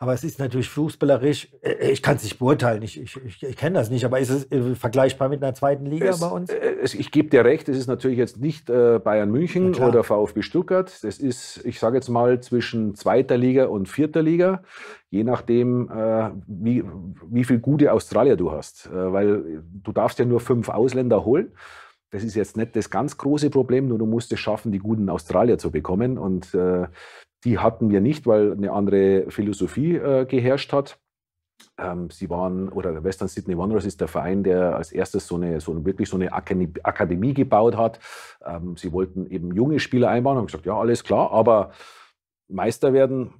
S2: Aber es ist natürlich fußballerisch, äh, äh, ich kann es nicht beurteilen, ich, ich, ich, ich kenne das nicht, aber ist es äh, vergleichbar mit einer zweiten Liga es, bei uns?
S1: Es, ich gebe dir recht, es ist natürlich jetzt nicht äh, Bayern München oder VfB Stuttgart. Das ist, ich sage jetzt mal, zwischen zweiter Liga und vierter Liga, je nachdem, äh, wie, wie viel gute Australier du hast. Äh, weil du darfst ja nur fünf Ausländer holen das ist jetzt nicht das ganz große Problem, nur du musst es schaffen, die guten Australier zu bekommen. Und äh, die hatten wir nicht, weil eine andere Philosophie äh, geherrscht hat. Ähm, sie waren, oder der Western Sydney Wanderers ist der Verein, der als erstes so eine, so eine wirklich so eine Akademie gebaut hat. Ähm, sie wollten eben junge Spieler einbauen, haben gesagt, ja, alles klar, aber Meister werden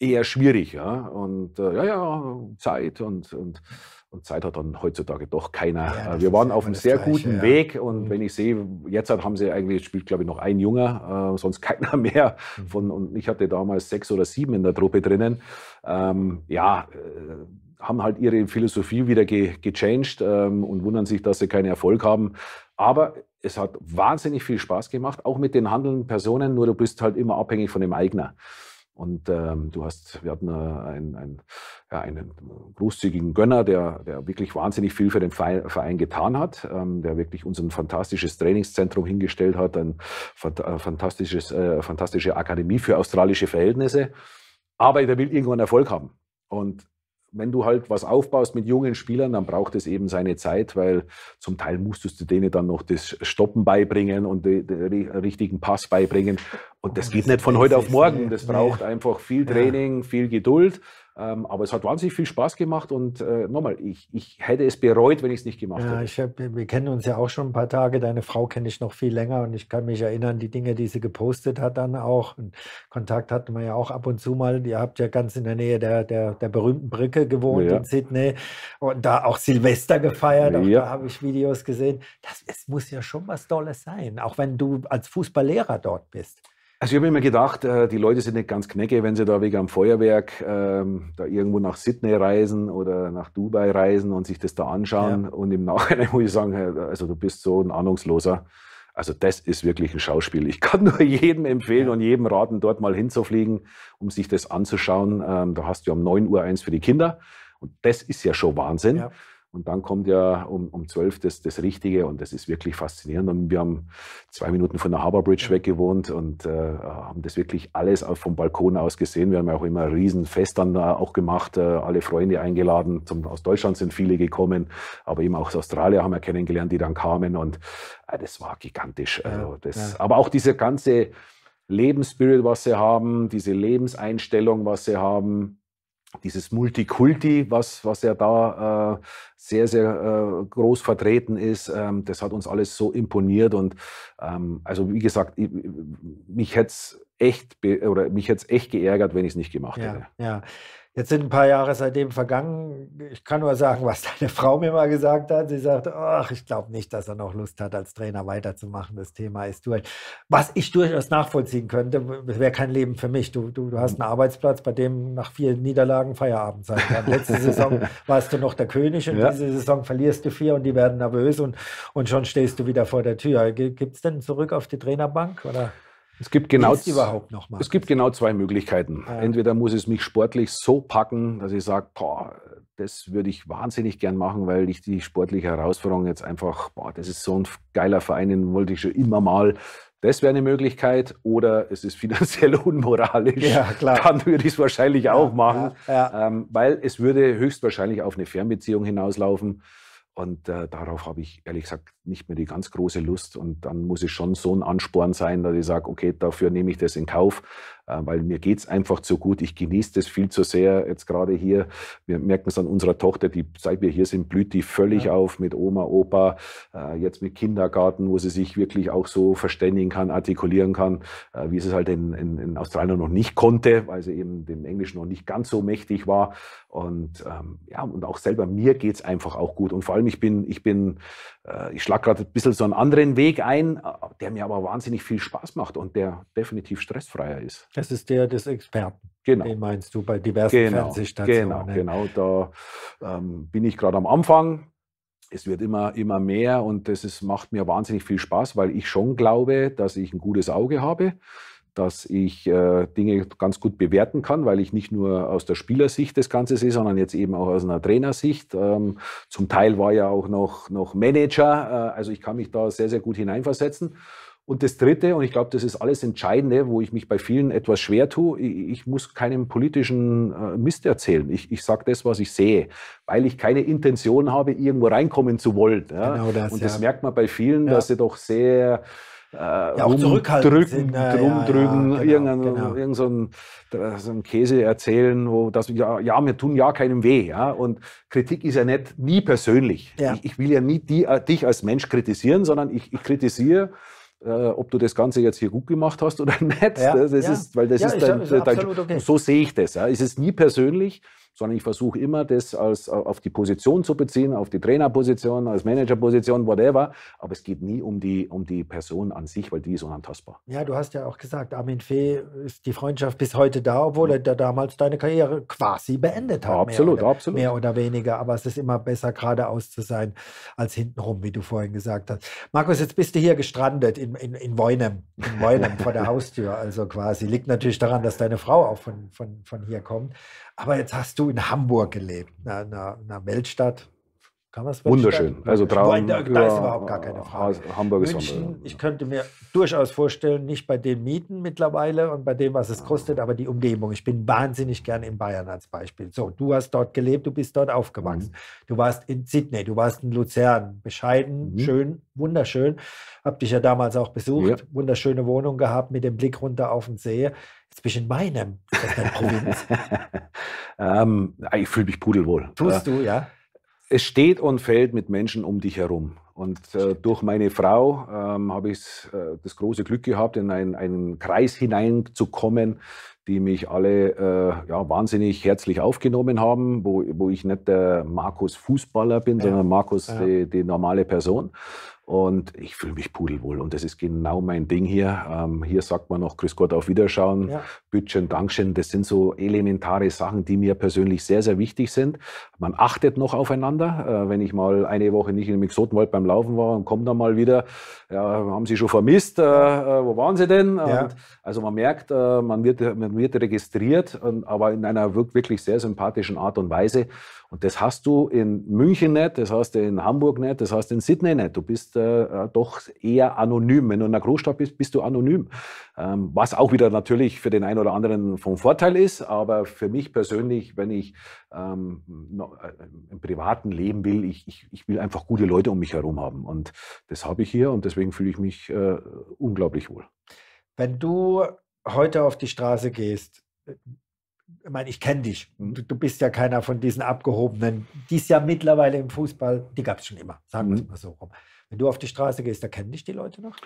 S1: eher schwierig. Ja? Und äh, ja, ja, Zeit und, und, und Zeit hat dann heutzutage doch keiner. Ja, äh, wir waren auf einem sehr Gleiche, guten ja. Weg und mhm. wenn ich sehe, jetzt haben sie eigentlich, spielt glaube ich noch ein Junger, äh, sonst keiner mehr. Mhm. Von, und ich hatte damals sechs oder sieben in der Truppe drinnen. Ähm, ja, äh, haben halt ihre Philosophie wieder ge gechanged ähm, und wundern sich, dass sie keinen Erfolg haben. Aber es hat wahnsinnig viel Spaß gemacht, auch mit den handelnden Personen, nur du bist halt immer abhängig von dem Eigner. Und ähm, du hast, wir hatten äh, ein, ein, ja, einen großzügigen Gönner, der, der wirklich wahnsinnig viel für den Verein getan hat, ähm, der wirklich uns ein fantastisches Trainingszentrum hingestellt hat, ein äh, fantastisches, äh, fantastische Akademie für australische Verhältnisse. Aber der will irgendwann Erfolg haben. Und wenn du halt was aufbaust mit jungen Spielern, dann braucht es eben seine Zeit, weil zum Teil musstest du denen dann noch das Stoppen beibringen und den, richtigen Pass beibringen. Und
S2: das, oh, geht nicht von heute auf morgen. Das braucht
S1: einfach viel Training, viel Geduld. Ähm, aber es hat wahnsinnig viel Spaß gemacht und äh, nochmal, ich, ich hätte es bereut, wenn ich es nicht gemacht ja, hätte.
S2: Ich hab, wir kennen uns ja auch schon ein paar Tage. Deine Frau kenne ich noch viel länger und ich kann mich erinnern, die Dinge, die sie gepostet hat, dann auch. Und Kontakt hatten wir ja auch ab und zu mal. Ihr habt ja ganz in der Nähe der, der, der berühmten Brücke gewohnt ja. in Sydney und da auch Silvester gefeiert. Auch ja. da habe ich Videos gesehen. Das, es muss ja schon was Tolles sein, auch wenn du als Fußballlehrer dort bist.
S1: Also ich habe immer gedacht, äh, die Leute sind nicht ganz knecke, wenn sie da wegen am Feuerwerk ähm, da irgendwo nach Sydney reisen oder nach Dubai reisen und sich das da anschauen. Ja. Und im Nachhinein muss ich sagen, also du bist so ein Ahnungsloser. Also das ist wirklich ein Schauspiel. Ich kann nur jedem empfehlen ja. und jedem raten, dort mal hinzufliegen, um sich das anzuschauen. Ähm, da hast du ja um 9 Uhr eins für die Kinder. Und das ist ja schon Wahnsinn. Ja. Und dann kommt ja um, um 12 das, das Richtige und das ist wirklich faszinierend. Und wir haben zwei Minuten von der Harbour Bridge weg gewohnt und äh, haben das wirklich alles auch vom Balkon aus gesehen. Wir haben ja auch immer ein Riesenfest dann auch gemacht, äh, alle Freunde eingeladen. Zum, aus Deutschland sind viele gekommen, aber eben auch aus Australien haben wir kennengelernt, die dann kamen. Und äh, das war gigantisch. Also das, ja. Aber auch diese ganze Lebensspirit, was sie haben, diese Lebenseinstellung, was sie haben, dieses Multikulti, was, was ja da äh, sehr, sehr äh, groß vertreten ist, ähm, das hat uns alles so imponiert. Und ähm, also wie gesagt, ich, mich hätte es echt, oder mich hätte echt geärgert, wenn ich es nicht gemacht
S2: ja, hätte. Ja. Jetzt sind ein paar Jahre seitdem vergangen. Ich kann nur sagen, was deine Frau mir mal gesagt hat. Sie sagt, ach, ich glaube nicht, dass er noch Lust hat, als Trainer weiterzumachen. Das Thema ist durch. Was ich durchaus nachvollziehen könnte, wäre kein Leben für mich. Du, du, du hast einen Arbeitsplatz, bei dem nach vier Niederlagen Feierabend sein kann. Letzte Saison warst du noch der König und ja. diese Saison verlierst du vier und die werden nervös und, und schon stehst du wieder vor der Tür. Gibt es denn zurück auf die Trainerbank? Oder? Es gibt genau, überhaupt noch Es
S1: gibt genau zwei Möglichkeiten. Ja. Ah. Entweder muss es mich sportlich so packen, dass ich sage, das würde ich wahnsinnig gern machen, weil ich die sportliche Herausforderung jetzt einfach, boah, das ist so ein geiler Verein, den wollte ich schon immer mal. Das wäre eine Möglichkeit. Oder es ist finanziell unmoralisch. Ja, klar. Dann würde ich es wahrscheinlich ja, auch machen, ja, ähm, weil es würde höchstwahrscheinlich auf eine Fernbeziehung hinauslaufen. Und äh, darauf habe ich ehrlich gesagt nicht mehr die ganz große Lust. Und dann muss es schon so ein Ansporn sein, dass ich sage, okay, dafür nehme ich das in Kauf, äh, weil mir geht es einfach zu gut. Ich genieße das viel zu sehr jetzt gerade hier. Wir merken es an unserer Tochter, die, seit wir hier sind, blüht die völlig ja. auf mit Oma, Opa, äh, jetzt mit Kindergarten, wo sie sich wirklich auch so verständigen kann, artikulieren kann, äh, wie sie es halt in, in, in, Australien noch nicht konnte, weil sie eben dem Englischen noch nicht ganz so mächtig war. Und ähm, ja, und auch selber mir geht es einfach auch gut. Und vor allem, ich bin, ich bin, äh, ich schlage gerade ein bisschen so einen anderen Weg ein, der mir aber wahnsinnig viel Spaß macht und der definitiv
S2: stressfreier ist. Das ist der des Experten. Genau. Den meinst du bei diversen genau, Fernsehstationen. Genau, ne?
S1: genau. Da ähm, bin ich gerade am Anfang. Es wird immer, immer mehr und das ist, macht mir wahnsinnig viel Spaß, weil ich schon glaube, dass ich ein gutes Auge habe, dass ich äh, Dinge ganz gut bewerten kann, weil ich nicht nur aus der Spielersicht das Ganze sehe, sondern jetzt eben auch aus einer Trainersicht. Ähm, zum Teil war ja auch noch, noch Manager, äh, also ich kann mich da sehr, sehr gut hineinversetzen. Und das Dritte, und ich glaube, das ist alles Entscheidende, wo ich mich bei vielen etwas schwer tue, ich, muss keinem politischen äh, Mist erzählen. Ich, ich sage das, was ich sehe, weil ich keine Intention habe, irgendwo reinkommen zu wollen. Ja? Genau das, und das ja. merkt man bei vielen, ja. dass sie doch sehr äh, ja, rumdrücken, sind, ja, rumdrücken, ja, ja, irgendeinen genau. genau. so äh, so Käse erzählen, wo das, ja, ja, wir tun ja keinem weh. Ja? Und Kritik ist ja nicht nie persönlich. Ich, ich, will ja nie die, äh, dich als Mensch kritisieren, sondern ich, ich kritisiere äh, ob du das Ganze jetzt hier gut gemacht hast oder nicht. Ja, das, das ja. ist, weil das ja, ist, dein, ist dein, okay. so sehe ich das. Ja. Es ist nie persönlich, sondern ich versuche immer, das als, auf die Position zu beziehen, auf die Trainerposition, als Managerposition, whatever. Aber es geht nie um die, um die Person an sich, weil die ist unantastbar.
S2: Ja, du hast ja auch gesagt, Armin Fee ist die Freundschaft bis heute da, obwohl er damals deine Karriere quasi beendet hat. Ja, absolut, mehr oder, absolut. Mehr oder weniger. Aber es ist immer besser, geradeaus zu sein, als hintenrum, wie du vorhin gesagt hast. Markus, jetzt bist du hier gestrandet in, in, in Weinem, in Weinem vor der Haustür, also quasi. Liegt natürlich daran, dass deine Frau auch von, von, von hier kommt. Aber jetzt hast du in Hamburg gelebt, einer, einer Weltstadt. Kann man es Wunderschön. Also Traum. Da, da ist überhaupt gar keine Frage. Hamburg ist München, Hamburg. Ich könnte mir durchaus vorstellen, nicht bei den Mieten mittlerweile und bei dem, was es kostet, aber die Umgebung. Ich bin wahnsinnig gern in Bayern als Beispiel. So, du hast dort gelebt, du bist dort aufgewachsen. Mhm. Du warst in Sydney, du warst in Luzern. Bescheiden, mhm. schön, wunderschön. Hab dich ja damals auch besucht. Ja. Wunderschöne Wohnung gehabt mit dem Blick runter auf den See zwischen meinem Provinz?
S1: ähm, ich fühle mich pudelwohl. Tust äh, du, ja? Es steht und fällt mit Menschen um dich herum. Und äh, durch meine Frau ähm, habe ich äh, das große Glück gehabt, in ein, einen Kreis hineinzukommen, die mich alle äh, ja, wahnsinnig herzlich aufgenommen haben, wo, wo ich nicht der Markus Fußballer bin, ja. sondern Markus ja. die, die, normale Person. Und ich fühle mich pudelwohl. Und das ist genau mein Ding hier. Ähm, hier sagt man noch Grüß Gott auf Wiederschauen, ja. Bütchen, Dankeschön. Das sind so elementare Sachen, die mir persönlich sehr, sehr wichtig sind. Man achtet noch aufeinander. Äh, wenn ich mal eine Woche nicht im Exotenwald beim Laufen war und komme dann mal wieder, ja, haben Sie schon vermisst? Äh, äh, wo waren Sie denn? Ja. also man merkt, äh, man, wird, man wird registriert, aber in einer wirklich sehr sympathischen Art und Weise. Und das hast du in München nicht, das hast du in Hamburg nicht, das hast du in Sydney nicht. Du bist äh, äh, doch eher anonym. Wenn du in einer Großstadt bist, bist du anonym. Ähm, was auch wieder natürlich für den einen oder anderen von Vorteil ist, aber für mich persönlich, wenn ich ähm, äh, im privaten Leben will, ich, ich, ich, will einfach gute Leute um mich herum haben. Und das habe ich hier und deswegen fühle ich mich äh, unglaublich wohl.
S2: Wenn du heute auf die Straße gehst, äh, ich meine, ich kenne dich. Hm? Du, du, bist ja keiner von diesen Abgehobenen, die ist ja mittlerweile im Fußball, die gab es schon immer, sagen wir es hm? mal so rum. Wenn du auf die Straße gehst, da kennen dich die Leute noch?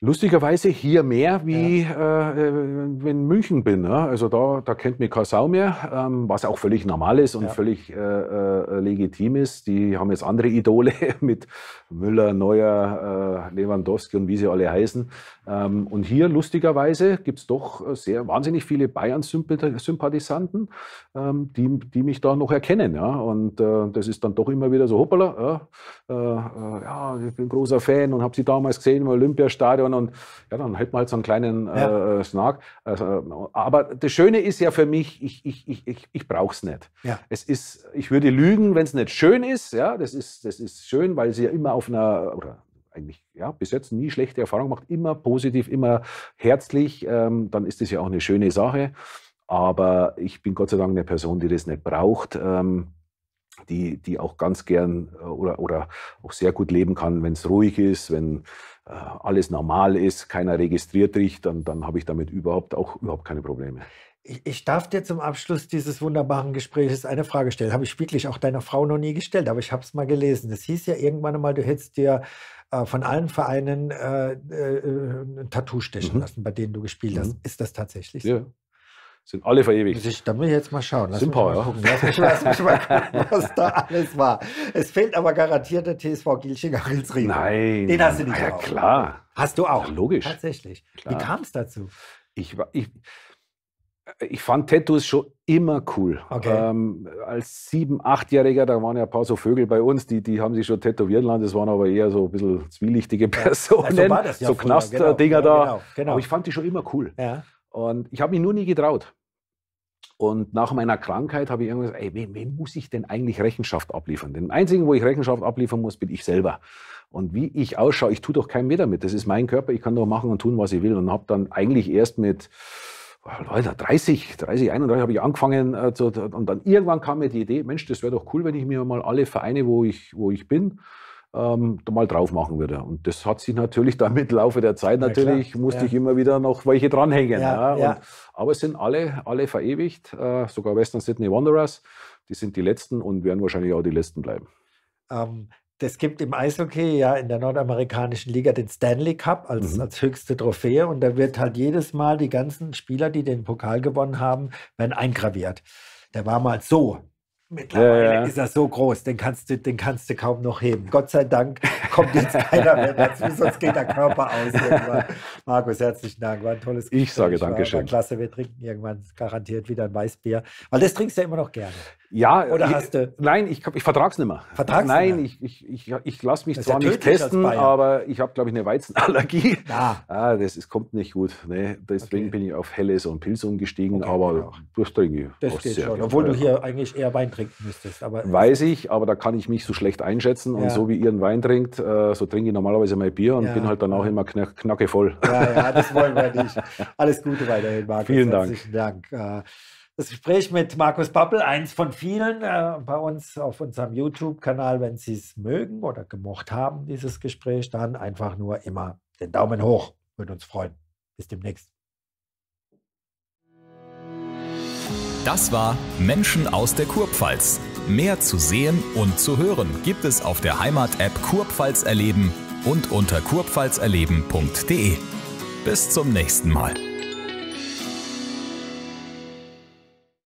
S2: Lustigerweise hier mehr wie ja. äh, äh
S1: wenn München bin. Ne? Also da, da kennt mich keine Sau mehr, ähm, was auch völlig normal ist und ja. völlig äh, äh, legitim ist. Die haben jetzt andere Idole mit Müller, Neuer, äh, Lewandowski und wie sie alle heißen. Ähm, und hier lustigerweise gibt es doch sehr wahnsinnig viele Bayern-Sympathisanten, ähm, die, die mich da noch erkennen. Ja? Und äh, das ist dann doch immer wieder so, hoppala, ja, ich bin großer Fan und habe sie damals gesehen im Olympiastadion können und ja, dann hält man halt so einen kleinen äh, ja. äh, Snark. Also, aber das Schöne ist ja für mich, ich, ich, ich, ich, ich brauche es nicht. Ja. Es ist, ich würde lügen, wenn es nicht schön ist. Ja, das ist, das ist schön, weil sie ja immer auf einer, oder eigentlich ja, bis jetzt nie schlechte Erfahrung macht, immer positiv, immer herzlich, ähm, dann ist das ja auch eine schöne Sache. Aber ich bin Gott sei Dank eine Person, die das nicht braucht. Ähm, die, die auch ganz gern äh, oder, oder auch sehr gut leben kann, wenn es ruhig ist, wenn, äh, alles normal ist, keiner registriert dich, dann, dann habe ich damit überhaupt auch überhaupt keine Probleme.
S2: Ich, ich, darf dir zum Abschluss dieses wunderbaren Gesprächs eine Frage stellen. Habe ich wirklich auch deiner Frau noch nie gestellt, aber ich habe es mal gelesen. Es hieß ja irgendwann einmal, du hättest dir äh, von allen Vereinen äh, äh, ein Tattoo stechen mhm. lassen, bei denen du gespielt hast. Mhm. Ist das tatsächlich so? Ja, sind alle verewigt. Ist, da muss ich jetzt mal schauen. Lass Simpa, ja. Gucken. Lass, mich, lass mich mal gucken, was da alles war. Es fehlt aber garantiert der TSV Gilschinger Rilsried. Nein. Den hast du nicht. Ah ja, auch. klar. Hast du auch. Ja, logisch. Tatsächlich. Klar. Wie kam es dazu? Ich,
S1: ich, ich fand Tattoos schon immer cool. Okay. Ähm, als sieben-, achtjähriger, da waren ja ein paar so Vögel bei uns, die, die haben sich schon tätowieren lassen. Das waren aber eher so ein bisschen zwielichtige Personen. Ja, so, ja so Knast-Dinger genau, genau, da. Genau, aber ich fand die schon immer cool. Ja. Und ich habe mich nur nie getraut. Und nach meiner Krankheit habe ich irgendwann gesagt, ey, wem, wem, muss ich denn eigentlich Rechenschaft abliefern? Den einzigen, wo ich Rechenschaft abliefern muss, bin ich selber. Und wie ich ausschaue, ich tue doch keinem mehr damit. Das ist mein Körper, ich kann doch machen und tun, was ich will. Und habe dann eigentlich erst mit oh, Leute, 30, 30, 31 habe ich angefangen äh, zu, und dann irgendwann kam mir die Idee, Mensch, das wäre doch cool, wenn ich mir mal alle Vereine, wo ich, wo ich bin, ähm, da mal drauf machen würde. Und das hat sich natürlich dann mit Laufe der Zeit natürlich, ja, musste ja. ich immer wieder noch welche dranhängen. Ja, und, aber es sind alle, alle verewigt, äh, sogar Western Sydney Wanderers, die sind die letzten und werden wahrscheinlich auch die letzten bleiben.
S2: Ähm, das gibt im Eishockey ja in der nordamerikanischen Liga den Stanley Cup als, mhm. als höchste Trophäe und da wird halt jedes Mal die ganzen Spieler, die den Pokal gewonnen haben, werden eingraviert. Der war mal so, Mittlerweile ja, ja. ist er so groß, den kannst, du, den kannst du kaum noch heben. Gott sei Dank kommt jetzt keiner mehr dazu, sonst geht der Körper aus. Markus, herzlichen Dank, war ein tolles Gespräch. Ich sage Dankeschön. Klasse, wir trinken irgendwann garantiert wieder ein Weißbier, weil das trinkst du ja immer noch gerne. Ja, Oder äh, hast
S1: du nein, ich, ich vertrage es nicht mehr. Vertrag's nein, ich, ich, ich, ich lasse mich zwar ja nicht testen, aber ich habe, glaube ich, eine Weizenallergie. Ja. Ah. ah, das ist, kommt nicht gut. Ne? Deswegen okay. bin ich auf Helles und Pilz umgestiegen, okay, aber genau. das trinke ich. Das geht sehr schon, obwohl du hier
S2: eigentlich eher Wein trinken müsstest. Aber Weiß
S1: ich, aber da kann ich mich so schlecht einschätzen. Ja. Und so wie ihr einen Wein trinkt, äh, so trinke ich normalerweise mein Bier und bin halt danach immer knack, knacke voll. Ja, ja,
S2: das wollen wir nicht. Alles Gute weiterhin, Marc. Vielen Dank. Herzlichen Dank. Äh, das Gespräch mit Markus Pappel, eins von vielen äh, bei uns auf unserem YouTube-Kanal. Wenn Sie es mögen oder gemocht haben, dieses Gespräch, dann einfach nur immer den Daumen hoch. Würde uns freuen. Bis demnächst.
S1: Das war Menschen aus der Kurpfalz. Mehr zu sehen und zu hören gibt es auf der Heimat-App Kurpfalz erleben und unter kurpfalzerleben.de. Bis zum nächsten Mal.